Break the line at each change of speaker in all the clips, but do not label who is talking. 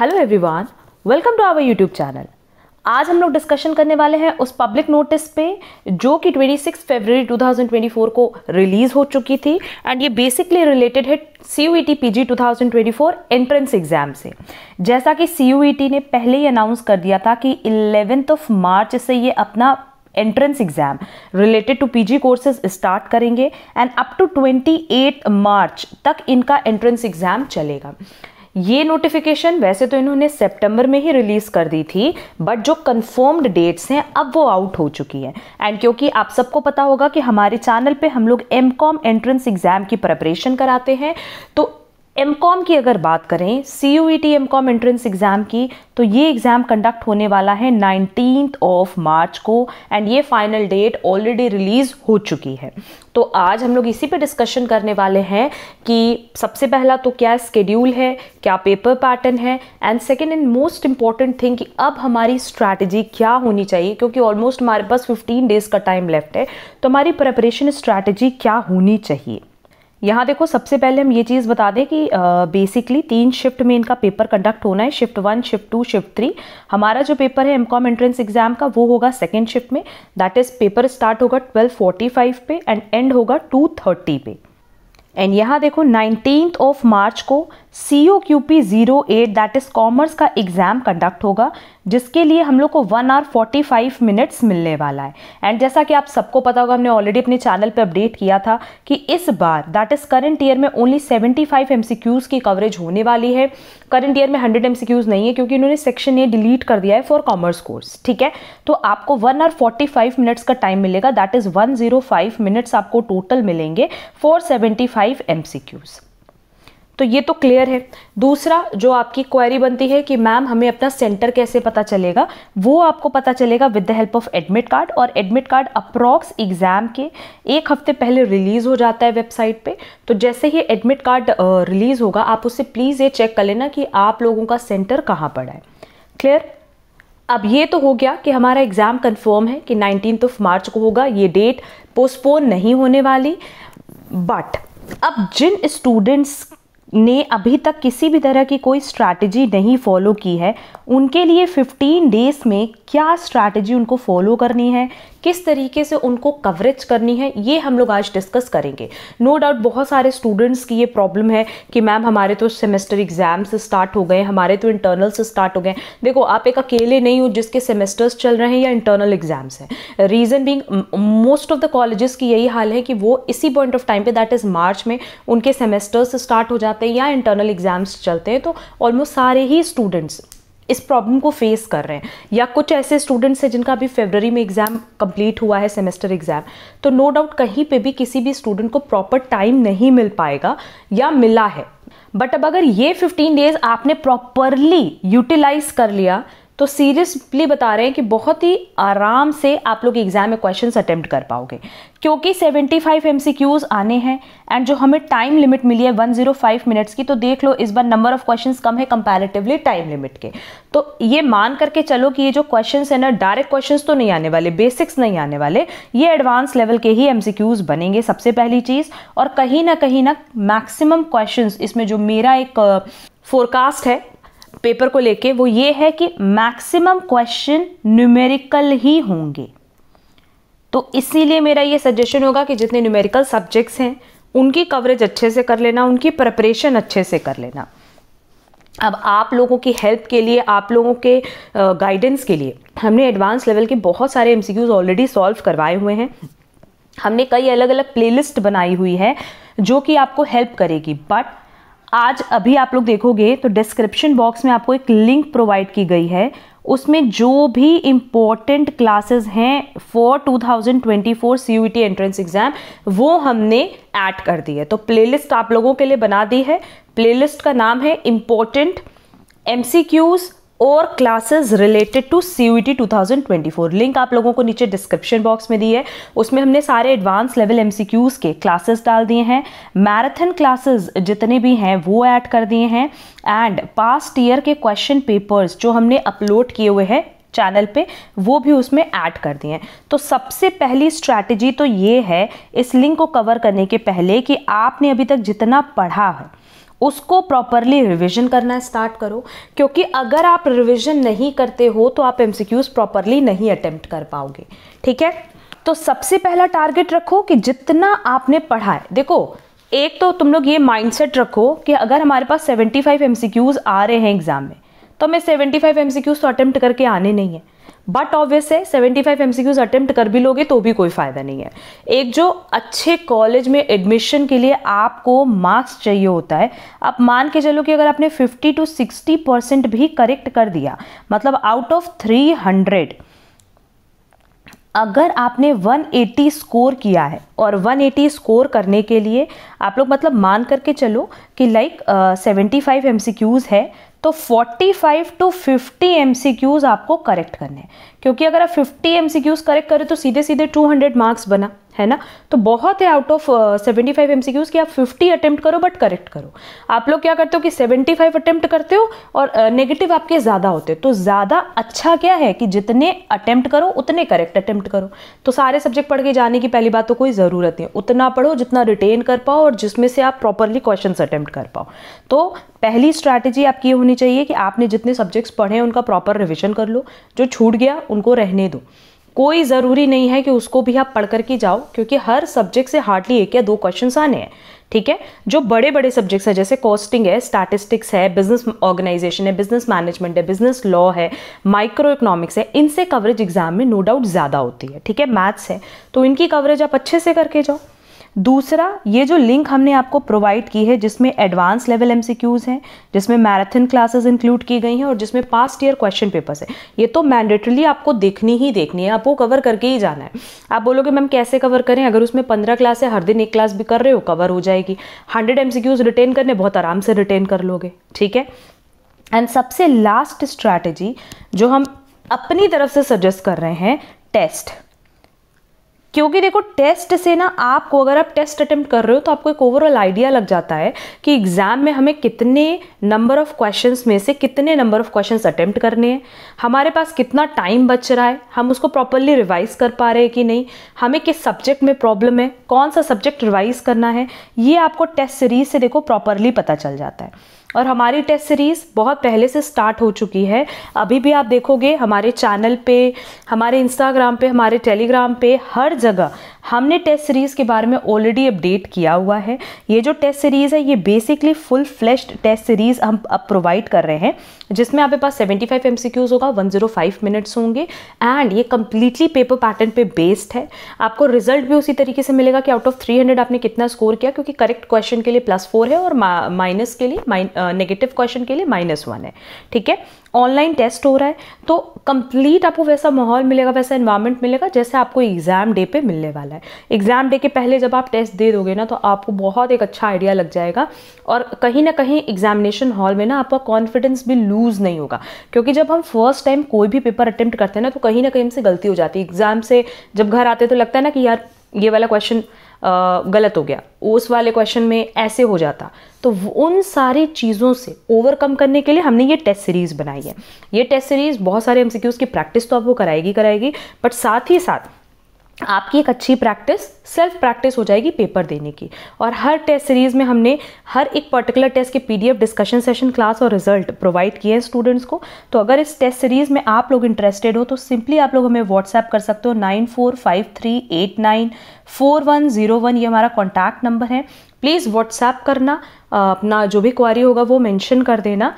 hello everyone welcome to our YouTube channel आज हम लोग डिस्कशन करने वाले हैं उस पब्लिक नोटिस पे जो कि 26 फरवरी 2024 को रिलीज़ हो चुकी थी एंड ये बेसिकली रिलेटेड है C U E T P G to entrance exam से जैसा कि सी यू ई टी ने पहले ही अनाउंस कर दिया था कि इलेवेंथ ऑफ मार्च से ये अपना entrance exam related to PG courses start करेंगे एंड अप टू 28 मार्च तक इनका एंट्रेंस एग्जाम चलेगा ये नोटिफिकेशन वैसे तो इन्होंने सितंबर में ही रिलीज़ कर दी थी बट जो कंफर्म्ड डेट्स हैं अब वो आउट हो चुकी हैं एंड क्योंकि आप सबको पता होगा कि हमारे चैनल पे हम लोग एम कॉम एंट्रेंस एग्ज़ाम की प्रिपरेशन कराते हैं तो एम कॉम की अगर बात करें C U E T M com entrance exam की तो ये एग्ज़ाम कंडक्ट होने वाला है नाइनटीन ऑफ मार्च को एंड ये फाइनल डेट ऑलरेडी रिलीज़ हो चुकी है तो आज हम लोग इसी पे डिस्कशन करने वाले हैं कि सबसे पहला तो क्या स्केड्यूल है क्या पेपर पैटर्न है and second and most important thing कि अब हमारी स्ट्रैटेजी क्या होनी चाहिए क्योंकि ऑलमोस्ट हमारे पास फिफ्टीन डेज़ का टाइम लेफ्ट है तो हमारी प्रेपरेशन स्ट्रैटेजी क्या होनी चाहिए यहाँ देखो सबसे पहले हम ये चीज़ बता दें कि बेसिकली तीन शिफ्ट में इनका पेपर कंडक्ट होना है shift one shift two shift three हमारा जो पेपर है एम कॉम एंट्रेंस एग्जाम का वो होगा सेकेंड शिफ्ट में दैट इज़ पेपर स्टार्ट होगा ट्वेल्व फोर्टी फाइव पे एंड एंड होगा टू थर्टी पे एंड यहाँ देखो नाइनटीन ऑफ मार्च को C O Q P zero eight that is commerce का एग्ज़ाम कंडक्ट होगा जिसके लिए हम लोग को one hour forty five minutes मिलने वाला है एंड जैसा कि आप सबको पता होगा हमने ऑलरेडी अपने चैनल पर अपडेट किया था कि इस बार दैट इज़ करंट ईयर में only seventy five M C Qs की कवरेज होने वाली है करंट ईयर में हंड्रेड एम सी क्यूज़ नहीं है क्योंकि इन्होंने सेक्शन ए डिलीट कर दिया है फॉर कॉमर्स कोर्स ठीक है तो आपको one hour forty five minutes का टाइम मिलेगा that is one zero five minutes आपको टोटल मिलेंगे for seventy five M C Qs तो ये तो क्लियर है दूसरा जो आपकी क्वेरी बनती है कि मैम हमें अपना सेंटर कैसे पता चलेगा वो आपको पता चलेगा with the help of admit card और एडमिट कार्ड अप्रॉक्स एग्ज़ाम के एक हफ्ते पहले रिलीज़ हो जाता है वेबसाइट पे तो जैसे ही एडमिट कार्ड रिलीज़ होगा आप उससे प्लीज़ ये चेक कर लेना कि आप लोगों का सेंटर कहाँ पड़ा है क्लियर अब ये तो हो गया कि हमारा एग्ज़ाम कंफर्म है कि नाइनटीन ऑफ मार्च को होगा ये डेट पोस्टपोन नहीं होने वाली बट अब जिन स्टूडेंट्स ने अभी तक किसी भी तरह की कोई स्ट्रैटेजी नहीं फॉलो की है उनके लिए 15 डेज़ में क्या स्ट्रैटेजी उनको फॉलो करनी है किस तरीके से उनको कवरेज करनी है ये हम लोग आज डिस्कस करेंगे नो no डाउट बहुत सारे स्टूडेंट्स की ये प्रॉब्लम है कि मैम हमारे तो सेमेस्टर एग्जाम्स स्टार्ट हो गए हमारे तो इंटरनल से स्टार्ट हो गए देखो आप एक अकेले नहीं हो जिसके सेमेस्टर्स चल रहे हैं या इंटरनल एग्जाम्स हैं reason being most of the colleges की यही हाल है कि वो इसी पॉइंट ऑफ टाइम पे दैट इज़ मार्च में उनके सेमेस्टर्स स्टार्ट हो जाते हैं या इंटरनल एग्जाम्स चलते हैं तो ऑलमोस्ट सारे ही स्टूडेंट्स इस प्रॉब्लम को फेस कर रहे हैं या कुछ ऐसे स्टूडेंट्स हैं जिनका अभी फेबररी में एग्ज़ाम कंप्लीट हुआ है सेमेस्टर एग्ज़ाम तो नो डाउट कहीं पे भी किसी भी स्टूडेंट को प्रॉपर टाइम नहीं मिल पाएगा या मिला है बट अब अगर ये 15 डेज आपने प्रॉपरली यूटिलाइज कर लिया तो सीरियसली बता रहे हैं कि बहुत ही आराम से आप लोग एग्ज़ाम में क्वेश्चन अटैम्प्ट कर पाओगे क्योंकि 75 फाइव एम आने हैं एंड जो हमें टाइम लिमिट मिली है 105 मिनट्स की तो देख लो इस बार नंबर ऑफ क्वेश्चन कम है कंपैरेटिवली टाइम लिमिट के तो ये मान करके चलो कि ये जो क्वेश्चन है ना डायरेक्ट क्वेश्चन तो नहीं आने वाले बेसिक्स नहीं आने वाले ये एडवांस लेवल के ही एम बनेंगे सबसे पहली चीज़ और कहीं ना कहीं ना मैक्सिमम क्वेश्चन इसमें जो मेरा एक फोरकास्ट है पेपर को लेके वो ये है कि मैक्सिमम क्वेश्चन न्यूमेरिकल ही होंगे तो इसीलिए मेरा ये सजेशन होगा कि जितने न्यूमेरिकल सब्जेक्ट्स हैं उनकी कवरेज अच्छे से कर लेना उनकी प्रिपरेशन अच्छे से कर लेना अब आप लोगों की हेल्प के लिए आप लोगों के गाइडेंस के लिए हमने एडवांस लेवल के बहुत सारे एम ऑलरेडी सॉल्व करवाए हुए हैं हमने कई अलग अलग प्लेलिस्ट बनाई हुई है जो कि आपको हेल्प करेगी बट आज अभी आप लोग देखोगे तो डिस्क्रिप्शन बॉक्स में आपको एक लिंक प्रोवाइड की गई है उसमें जो भी इम्पोर्टेंट क्लासेस हैं फॉर 2024 ट्वेंटी एंट्रेंस एग्ज़ाम वो हमने ऐड कर दी है तो प्लेलिस्ट आप लोगों के लिए बना दी है प्लेलिस्ट का नाम है इम्पोर्टेंट एम सी क्यूज़ और classes related to C U T two thousand twenty four link आप लोगों को नीचे डिस्क्रिप्शन बॉक्स में दी है उसमें हमने सारे advance level M C Qs के क्लासेस डाल दिए हैं मैराथन क्लासेस जितने भी हैं वो ऐड कर दिए हैं एंड पास्ट ईयर के क्वेश्चन पेपर्स जो हमने अपलोड किए हुए हैं चैनल पे वो भी उसमें ऐड कर दिए हैं तो सबसे पहली स्ट्रैटेजी तो ये है इस लिंक को कवर करने के पहले कि आपने अभी तक जितना पढ़ा है उसको प्रॉपरली रिविजन करना स्टार्ट करो क्योंकि अगर आप रिविजन नहीं करते हो तो आप एम प्रॉपरली नहीं अटैम्प्ट कर पाओगे ठीक है तो सबसे पहला टारगेट रखो कि जितना आपने पढ़ा है देखो एक तो तुम लोग ये माइंडसेट रखो कि अगर हमारे पास 75 फाइव आ रहे हैं एग्ज़ाम में तो हमें 75 फाइव तो अटैम्प्ट करके आने नहीं है बट ऑब्वियस है सेवेंटी फाइव क्यूज अटैम्प्ट कर भी लोगे तो भी कोई फायदा नहीं है एक जो अच्छे कॉलेज में एडमिशन के लिए आपको मार्क्स चाहिए होता है आप मान के चलो कि अगर आपने फिफ्टी टू सिक्सटी परसेंट भी करेक्ट कर दिया मतलब आउट ऑफ थ्री हंड्रेड अगर आपने 180 स्कोर किया है और 180 स्कोर करने के लिए आप लोग मतलब मान करके चलो कि like seventy five M C Qs है तो forty five to fifty M C Qs आपको करेक्ट करने हैं क्योंकि अगर आप fifty M C Qs correct करें तो सीधे सीधे टू हंड्रेड मार्क्स बना है ना तो बहुत है out of seventy five M C Qs कि आप फिफ्टी अटेम्प्ट करो बट करेक्ट करो आप लोग क्या करते हो कि सेवेंटी फाइव अटेम्प्ट करते हो और नेगेटिव uh, आपके ज़्यादा होते हैं तो ज़्यादा अच्छा क्या है कि जितने अटेम्प्ट करो उतने करेक्ट अटेम्प्ट करो तो सारे सब्जेक्ट पढ़ के जाने की पहली बात तो कोई ज़रूरत नहीं उतना पढ़ो जितना रिटेन कर पाओ और जिसमें से आप प्रॉपरली क्वेश्चन अटैम्प्ट होल्ड कर पाओ तो पहली स्ट्रैटेजी आपकी ये होनी चाहिए कि आपने जितने सब्जेक्ट्स पढ़े उनका प्रॉपर रिविजन कर लो जो छूट गया उनको रहने दो कोई ज़रूरी नहीं है कि उसको भी आप पढ़ करके जाओ क्योंकि हर सब्जेक्ट से हार्डली एक या दो क्वेश्चन आने हैं ठीक है जो बड़े बड़े सब्जेक्ट्स हैं जैसे कॉस्टिंग है स्टैटिस्टिक्स है बिजनेस ऑर्गेनाइजेशन है बिजनेस मैनेजमेंट है बिजनेस लॉ है माइक्रो इकोनॉमिक्स है इनसे कवरेज एग्जाम में नो डाउट ज़्यादा होती है ठीक है मैथ्स है तो इनकी कवरेज आप अच्छे से करके जाओ दूसरा ये जो लिंक हमने आपको प्रोवाइड की है जिसमें एडवांस लेवल एमसीक्यूज हैं जिसमें मैराथन क्लासेस इंक्लूड की गई हैं और जिसमें पास्ट ईयर क्वेश्चन पेपर्स है ये तो मैंडेटरली आपको देखनी ही देखनी है आपको कवर करके ही जाना है आप बोलोगे मैम कैसे कवर करें अगर उसमें पंद्रह क्लास है हर दिन एक क्लास भी कर रहे हो कवर हो जाएगी हंड्रेड एम रिटेन करने बहुत आराम से रिटेन कर लोगे ठीक है एंड सबसे लास्ट स्ट्रैटेजी जो हम अपनी तरफ से सजेस्ट कर रहे हैं टेस्ट क्योंकि देखो टेस्ट से ना आपको अगर आप टेस्ट अटेम्प्ट कर रहे हो तो आपको एक ओवरऑल आइडिया लग जाता है कि एग्ज़ाम में हमें कितने नंबर ऑफ़ क्वेश्चंस में से कितने नंबर ऑफ़ क्वेश्चंस अटेम्प्ट करने हैं हमारे पास कितना टाइम बच रहा है हम उसको प्रॉपरली रिवाइज़ कर पा रहे हैं कि नहीं हमें किस सब्जेक्ट में प्रॉब्लम है कौन सा सब्जेक्ट रिवाइज़ करना है ये आपको टेस्ट सीरीज से देखो प्रॉपरली पता चल जाता है और हमारी टेस्ट सीरीज़ बहुत पहले से स्टार्ट हो चुकी है अभी भी आप देखोगे हमारे चैनल पे हमारे इंस्टाग्राम पे हमारे टेलीग्राम पे हर जगह हमने टेस्ट सीरीज़ के बारे में ऑलरेडी अपडेट किया हुआ है ये जो टेस्ट सीरीज़ है ये basically full fledged test series हम अब प्रोवाइड कर रहे हैं जिसमें आपके पास 75 फाइव क्यूज होगा 105 मिनट्स होंगे एंड ये कम्प्लीटली पेपर पैटर्न पे बेस्ड है आपको रिजल्ट भी उसी तरीके से मिलेगा कि आउट ऑफ 300 आपने कितना स्कोर किया क्योंकि करेक्ट क्वेश्चन के लिए प्लस फोर है और माइनस के लिए नेगेटिव क्वेश्चन के लिए माइनस वन है ठीक है ऑनलाइन टेस्ट हो रहा है तो कंप्लीट आपको वैसा माहौल मिलेगा वैसा इन्वायरमेंट मिलेगा जैसे आपको एग्ज़ाम डे पे मिलने वाला है एग्ज़ाम डे के पहले जब आप टेस्ट दे दोगे ना तो आपको बहुत एक अच्छा आइडिया लग जाएगा और कहीं ना कहीं एग्जामिनेशन हॉल में ना आपका कॉन्फिडेंस भी लूज़ नहीं होगा क्योंकि जब हम फर्स्ट टाइम कोई भी पेपर अटैम्प्ट करते हैं ना तो कहीं ना कहीं हमसे गलती हो जाती है एग्ज़ाम से जब घर आते तो लगता है ना कि यार ये वाला क्वेश्चन गलत हो गया उस वाले क्वेश्चन में ऐसे हो जाता तो उन सारी चीज़ों से ओवरकम करने के लिए हमने ये टेस्ट सीरीज़ बनाई है ये टेस्ट सीरीज़ बहुत सारे एम की प्रैक्टिस तो आपको कराएगी कराएगी बट साथ ही साथ आपकी एक अच्छी प्रैक्टिस सेल्फ प्रैक्टिस हो जाएगी पेपर देने की और हर टेस्ट सीरीज़ में हमने हर एक पर्टिकुलर टेस्ट के पीडीएफ डिस्कशन सेशन क्लास और रिजल्ट प्रोवाइड किए हैं स्टूडेंट्स को तो अगर इस टेस्ट सीरीज़ में आप लोग इंटरेस्टेड हो तो सिंपली आप लोग हमें व्हाट्सएप कर सकते हो nine four five three eight nine four one zero one ये हमारा कॉन्टैक्ट नंबर है प्लीज़ व्हाट्सएप करना अपना जो भी क्वारी होगा वो मैंशन कर देना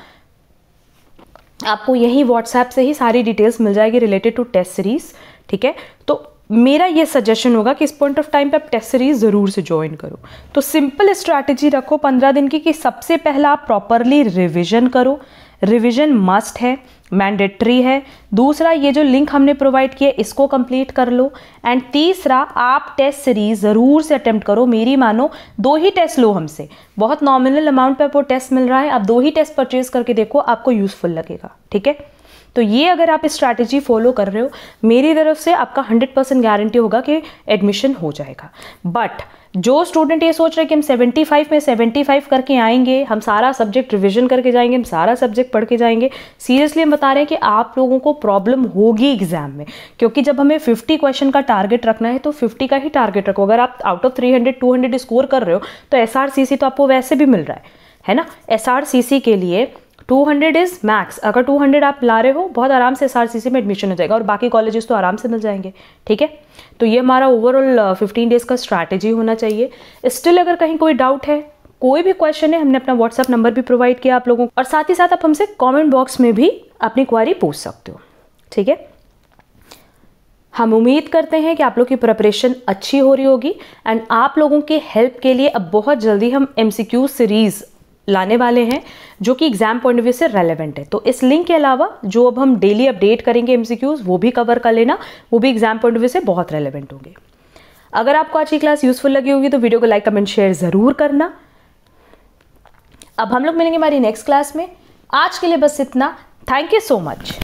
आपको यही व्हाट्सएप से ही सारी डिटेल्स मिल जाएगी रिलेटेड टू टेस्ट सीरीज़ ठीक है तो मेरा ये सजेशन होगा कि इस पॉइंट ऑफ टाइम पे आप टेस्ट सीरीज ज़रूर से ज्वाइन करो तो सिंपल स्ट्रैटेजी रखो पंद्रह दिन की कि सबसे पहला आप प्रॉपरली रिविजन करो रिविजन मस्ट है मैंडेटरी है दूसरा ये जो लिंक हमने प्रोवाइड किया इसको कंप्लीट कर लो एंड तीसरा आप टेस्ट सीरीज ज़रूर से अटेम्प्ट करो मेरी मानो दो ही टेस्ट लो हमसे बहुत नॉमिनल अमाउंट पर आपको टेस्ट मिल रहा है आप दो ही टेस्ट परचेज करके देखो आपको यूज़फुल लगेगा ठीक है तो ये अगर आप स्ट्रैटेजी फॉलो कर रहे हो मेरी तरफ से आपका 100 परसेंट गारंटी होगा कि एडमिशन हो जाएगा बट जो स्टूडेंट ये सोच रहे हैं कि हम 75 में 75 करके आएंगे हम सारा सब्जेक्ट रिवीजन करके जाएंगे हम सारा सब्जेक्ट पढ़ के जाएंगे सीरियसली हम बता रहे हैं कि आप लोगों को प्रॉब्लम होगी एग्जाम में क्योंकि जब हमें 50 क्वेश्चन का टारगेट रखना है तो 50 का ही टारगेट रखो अगर आप आउट ऑफ 300 200 स्कोर कर रहे हो तो एस तो आपको वैसे भी मिल रहा है है ना एस के लिए टू हंड्रेड इज़ मैक्स अगर टू हंड्रेड आप ला रहे हो बहुत आराम से एस आर सी सी में एडमिशन हो जाएगा और बाकी कॉलेजेस तो आराम से मिल जाएंगे ठीक है तो ये हमारा ओवरऑल फिफ्टीन डेज़ का स्ट्रैटेजी होना चाहिए स्टिल अगर कहीं कोई डाउट है कोई भी क्वेश्चन है हमने अपना व्हाट्सअप नंबर भी प्रोवाइड किया आप लोगों को और साथ ही साथ आप हमसे कॉमेंट बॉक्स में भी अपनी क्वारी पूछ सकते हो ठीक है हम उम्मीद करते हैं कि आप लोग की प्रिपरेशन अच्छी हो रही होगी एंड आप लोगों के हेल्प के लिए अब बहुत जल्दी हम एम सीरीज़ लाने वाले हैं जो कि एग्जाम पॉइंट ऑफ व्यू से रेलेवेंट है तो इस लिंक के अलावा जो अब हम डेली अपडेट करेंगे एमसीक्यूज वो भी कवर कर लेना वो भी एग्जाम पॉइंट ऑफ व्यू से बहुत रेलेवेंट होंगे अगर आपको आज की क्लास यूजफुल लगी होगी तो वीडियो को लाइक कमेंट शेयर ज़रूर करना अब हम लोग मिलेंगे हमारी नेक्स्ट क्लास में आज के लिए बस इतना थैंक यू सो मच